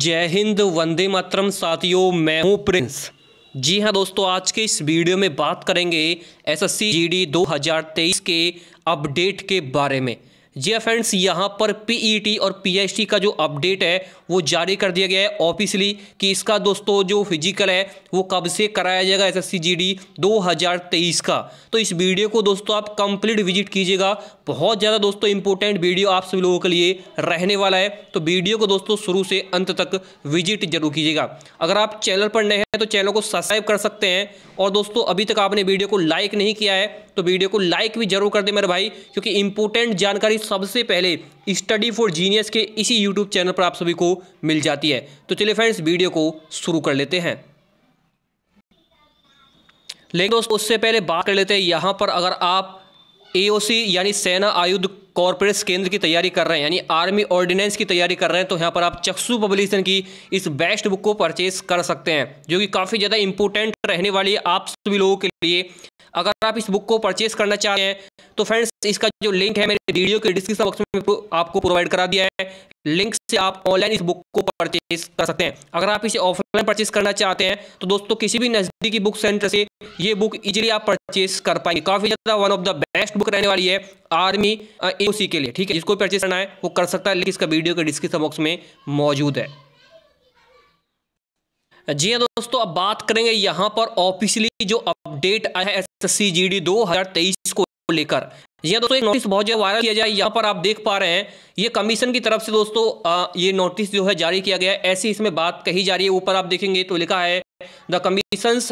जय हिंद वंदे मातरम साथियों मैं हूं प्रिंस जी हां दोस्तों आज के इस वीडियो में बात करेंगे एसएससी जीडी 2023 के अपडेट के बारे में जी फ्रेंड्स हाँ यहाँ पर पीईटी e और पीएचटी का जो अपडेट है वो जारी कर दिया गया है ऑफिशियली कि इसका दोस्तों जो फिजिकल है वो कब से कराया जाएगा S S C G D दो हज़ार तेईस का तो इस वीडियो को दोस्तों आप कंप्लीट विजिट कीजिएगा बहुत ज़्यादा दोस्तों इंपॉर्टेंट वीडियो आप सभी लोगों के लिए रहने वाला है तो वीडियो को दोस्तों शुरू से अंत तक विजिट जरूर कीजिएगा अगर आप चैनल पर नए हैं तो चैनल को सब्सक्राइब कर सकते हैं और दोस्तों अभी तक आपने वीडियो को लाइक नहीं किया है तो वीडियो को लाइक भी जरूर कर दे मेरे भाई क्योंकि इंपॉर्टेंट जानकारी सबसे पहले स्टडी फॉर जीनियस के इसी यूट्यूब चैनल पर आप सभी को मिल जाती है तो चलिए फ्रेंड्स वीडियो को शुरू कर लेते हैं लेकिन दोस्तों उससे पहले बात कर लेते हैं यहाँ पर अगर आप एओसी यानी सेना आयुध कॉरपोरेट केंद्र की तैयारी कर रहे हैं यानी आर्मी ऑर्डिनेंस की तैयारी कर रहे हैं तो यहाँ पर आप चक्षु पब्लिशन की इस बेस्ट बुक को परचेज कर सकते हैं जो कि काफ़ी ज़्यादा इंपॉर्टेंट रहने वाली है आप सभी लोगों के लिए अगर आप इस बुक को परचेस करना चाह रहे हैं तो फ्रेंड्स इसका जो लिंक है मेरे वीडियो के डिस्क्रिप्शन बॉक्स में आपको प्रोवाइड करा दिया है लिंक से आप ऑनलाइन इस बुक को परचेस कर सकते हैं अगर आप इसे ऑफलाइन परचेस करना चाहते हैं तो दोस्तों किसी भी नज़दीकी बुक सेंटर से ये बुक इजीली आप परचेस कर पाएंगे काफ़ी ज़्यादा one of the best book रहने वाली है आर्मी ए के लिए ठीक है जिसको परचेस करना है वो कर सकता है लिंक इसका वीडियो के डिस्क्रिप्शन बॉक्स में मौजूद है जी हाँ दोस्तों अब बात करेंगे यहाँ पर ऑफिशियली जो अपडेट आया है दो हजार तेईस को लेकर यह हाँ दोस्तों एक नोटिस बहुत ज्यादा वायरल किया जाए यहाँ पर आप देख पा रहे हैं ये कमीशन की तरफ से दोस्तों ये नोटिस जो है जारी किया गया है ऐसी इसमें बात कही जा रही है ऊपर आप देखेंगे तो लिखा है the commission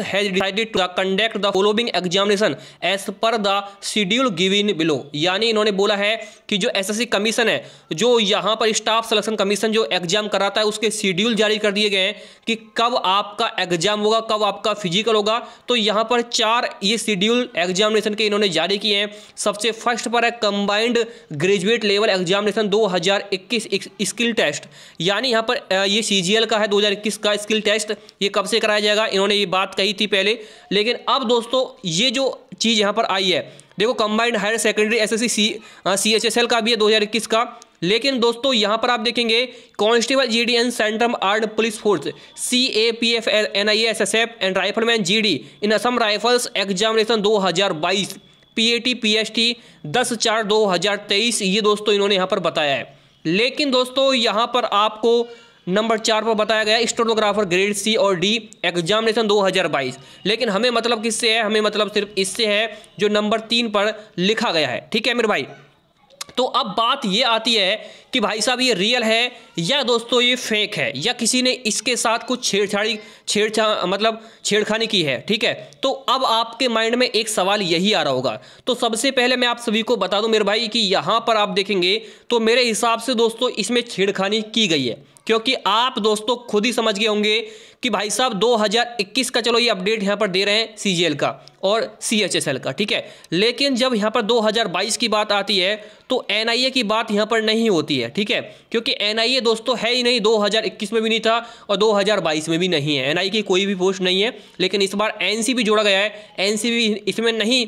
has decided to conduct the following examination as पर द शेड्यूल given बिलो यानी इन्होंने बोला है कि जो एसएससी कमीशन है जो यहाँ पर स्टाफ सिलेक्शन कमीशन जो एग्जाम कराता है उसके शेड्यूल जारी कर दिए गए हैं कि कब आपका एग्जाम होगा कब आपका फिजिकल होगा तो यहाँ पर चार ये शेड्यूल एग्जामिनेशन के इन्होंने जारी किए हैं सबसे फर्स्ट पर है combined graduate level examination 2021 skill test यानी यहाँ पर ये सीजीएल का है 2021 का स्किल टेस्ट ये कब से कराया जाएगा जाएगा इन्होंने ये बात कही थी पहले लेकिन अब दोस्तों ये जो चीज़ यहाँ पर आई है देखो combined higher secondary S S C C H S L का भी है दो हज़ार इक्कीस का लेकिन दोस्तों यहाँ पर आप देखेंगे constable G D N central armed police force C A P F N I S S F and rifleman G D in Assam rifles examination दो हज़ार बाईस P A T P H T दस चार दो हज़ार तेईस ये दोस्तों इन्होंने यहाँ पर बताया है लेकिन दोस्तों यहाँ पर आपको नंबर चार पर बताया गया स्टोनोग्राफर ग्रेड सी और डी एग्जामिनेशन 2022 लेकिन हमें मतलब किससे है हमें मतलब सिर्फ इससे है जो नंबर तीन पर लिखा गया है ठीक है मेरे भाई तो अब बात ये आती है कि भाई साहब ये रियल है या दोस्तों ये फेक है या किसी ने इसके साथ कुछ छेड़छाड़ी छेड़छा मतलब छेड़खानी की है ठीक है तो अब आपके माइंड में एक सवाल यही आ रहा होगा तो सबसे पहले मैं आप सभी को बता दूं मेरे भाई कि यहाँ पर आप देखेंगे तो मेरे हिसाब से दोस्तों इसमें छेड़खानी की गई है क्योंकि आप दोस्तों खुद ही समझ गए होंगे कि भाई साहब 2021 का चलो ये अपडेट यहाँ पर दे रहे हैं सी का और सी का ठीक है लेकिन जब यहाँ पर 2022 की बात आती है तो एन की बात यहाँ पर नहीं होती है ठीक है क्योंकि एन दोस्तों है ही नहीं 2021 में भी नहीं था और 2022 में भी नहीं है एन की कोई भी पोस्ट नहीं है लेकिन इस बार एन भी जोड़ा गया है एन इसमें नहीं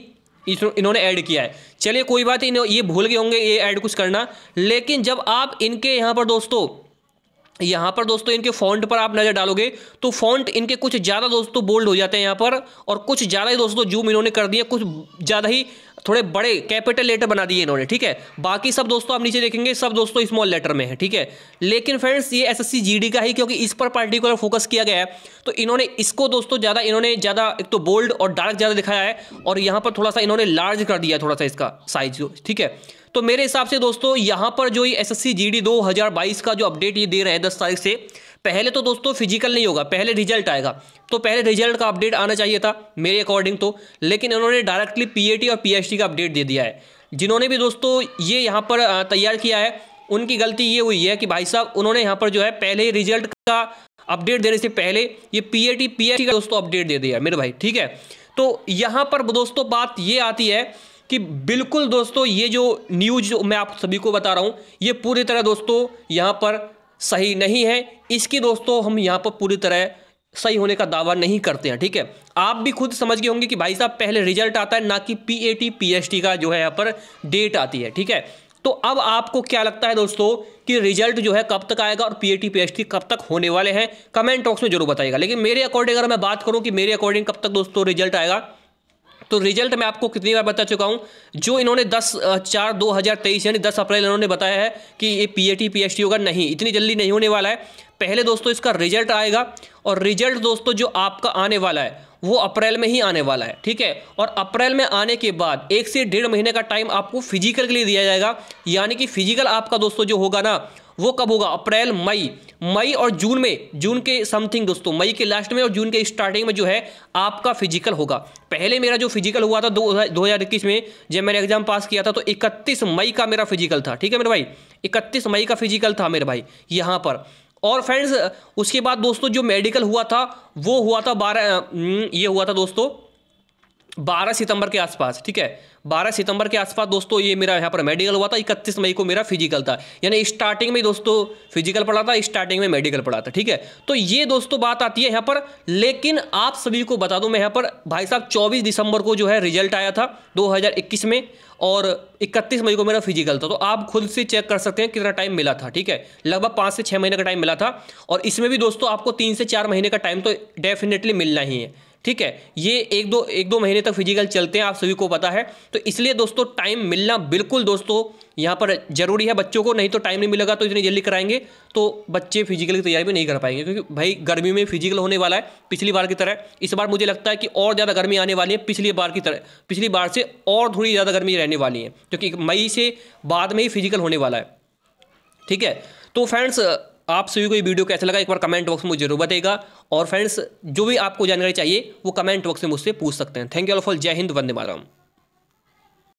इन्होंने ऐड किया है चलिए कोई बात ये भूल गए होंगे ये ऐड कुछ करना लेकिन जब आप इनके यहाँ पर दोस्तों यहाँ पर दोस्तों इनके फॉन्ट पर आप नज़र डालोगे तो फॉन्ट इनके कुछ ज़्यादा दोस्तों बोल्ड हो जाते हैं यहाँ पर और कुछ ज़्यादा ही दोस्तों जूम इन्होंने कर दिया कुछ ज़्यादा ही थोड़े बड़े कैपिटल लेटर बना दिए इन्होंने ठीक है बाकी सब दोस्तों आप नीचे देखेंगे सब दोस्तों स्मॉल लेटर में है ठीक है लेकिन फ्रेंड्स ये एस एस का ही क्योंकि इस पर पर्टिकुलर फोकस किया गया है तो इन्होंने इसको दोस्तों ज़्यादा इन्होंने ज़्यादा एक तो बोल्ड और डार्क ज़्यादा दिखाया है और यहाँ पर थोड़ा सा इन्होंने लार्ज कर दिया थोड़ा सा इसका साइज ठीक है तो मेरे हिसाब से दोस्तों यहाँ पर जो ये S S C G D दो हज़ार बाईस का जो अपडेट ये दे रहे हैं दस तारीख से पहले तो दोस्तों फिजिकल नहीं होगा पहले रिजल्ट आएगा तो पहले रिजल्ट का अपडेट आना चाहिए था मेरे अकॉर्डिंग तो लेकिन उन्होंने डायरेक्टली पीएटी और पीएचडी का अपडेट दे दिया है जिन्होंने भी दोस्तों ये यहाँ पर तैयार किया है उनकी गलती ये हुई है कि भाई साहब उन्होंने यहाँ पर जो है पहले ही रिजल्ट का अपडेट देने से पहले ये पी ए का दोस्तों अपडेट दे दिया मेरे भाई ठीक है तो यहाँ पर दोस्तों बात ये आती है कि बिल्कुल दोस्तों ये जो न्यूज मैं आप सभी को बता रहा हूँ ये पूरी तरह दोस्तों यहाँ पर सही नहीं है इसकी दोस्तों हम यहाँ पर पूरी तरह सही होने का दावा नहीं करते हैं ठीक है आप भी खुद समझ गए होंगे कि भाई साहब पहले रिजल्ट आता है ना कि P A T P H T का जो है यहाँ पर डेट आती है ठीक है तो अब आपको क्या लगता है दोस्तों कि रिजल्ट जो है कब तक आएगा और पीएटी पीएचडी कब तक होने वाले हैं कमेंट बॉक्स में जरूर बताएगा लेकिन मेरे अकॉर्डिंग अगर मैं बात करूँ कि मेरे अकॉर्डिंग कब तक दोस्तों रिजल्ट आएगा तो रिजल्ट मैं आपको कितनी बार बता चुका हूँ जो इन्होंने दस चार दो हज़ार तेईस यानी दस अप्रैल इन्होंने बताया है कि ये P A T P H T होगा नहीं इतनी जल्दी नहीं होने वाला है पहले दोस्तों इसका रिजल्ट आएगा और रिजल्ट दोस्तों जो आपका आने वाला है वो अप्रैल में ही आने वाला है ठीक है और अप्रैल में आने के बाद एक से डेढ़ महीने का टाइम आपको फिजिकल के लिए दिया जाएगा यानी कि फिजिकल आपका दोस्तों जो होगा ना वो कब होगा अप्रैल मई मई और जून में जून के समथिंग दोस्तों मई के लास्ट में और जून के स्टार्टिंग में जो है आपका फिजिकल होगा पहले मेरा जो फिजिकल हुआ था दो हज़ार इक्कीस में जब मैंने एग्जाम पास किया था तो इकतीस मई का मेरा फिजिकल था ठीक है मेरे भाई इकतीस मई का फिजिकल था मेरे भाई यहाँ पर और फ्रेंड्स उसके बाद दोस्तों जो मेडिकल हुआ था वो हुआ था बारह हम्म, ये हुआ था दोस्तों 12 सितंबर के आसपास ठीक है 12 सितंबर के आसपास दोस्तों ये मेरा यहाँ पर मेडिकल हुआ था 31 मई को मेरा फिजिकल था यानी स्टार्टिंग में दोस्तों फिजिकल पढ़ा था स्टार्टिंग में मेडिकल पढ़ा था ठीक है तो ये दोस्तों बात आती है यहाँ पर लेकिन आप सभी को बता दूं मैं यहाँ पर भाई साहब 24 दिसंबर को जो है रिजल्ट आया था दो में और इकतीस मई को मेरा फिजिकल था तो आप खुद से चेक कर सकते हैं कितना टाइम मिला था ठीक है लगभग पाँच से छः महीने का टाइम मिला था और इसमें भी दोस्तों आपको तीन से चार महीने का टाइम तो डेफिनेटली मिलना ही है ठीक है ये एक दो एक दो महीने तक फिजिकल चलते हैं आप सभी को पता है तो इसलिए दोस्तों टाइम मिलना बिल्कुल दोस्तों यहाँ पर जरूरी है बच्चों को नहीं तो टाइम नहीं मिलेगा तो इतनी जल्दी कराएंगे तो बच्चे फिजिकल की तैयारी भी नहीं कर पाएंगे क्योंकि भाई गर्मी में फिजिकल होने वाला है पिछली बार की तरह इस बार मुझे लगता है कि और ज़्यादा गर्मी आने वाली है पिछली बार की तरह पिछली बार से और थोड़ी ज़्यादा गर्मी रहने वाली है क्योंकि मई से बाद में ही फिजिकल होने वाला है ठीक है तो फ्रेंड्स आप सभी को ये वीडियो कैसा लगा एक बार कमेंट बॉक्स में मुझे जरूर बताएगा और फ्रेंड्स जो भी आपको जानकारी चाहिए वो कमेंट बॉक्स में मुझसे पूछ सकते हैं थैंक यू ऑल फॉर जय हिंद वंदे मातरम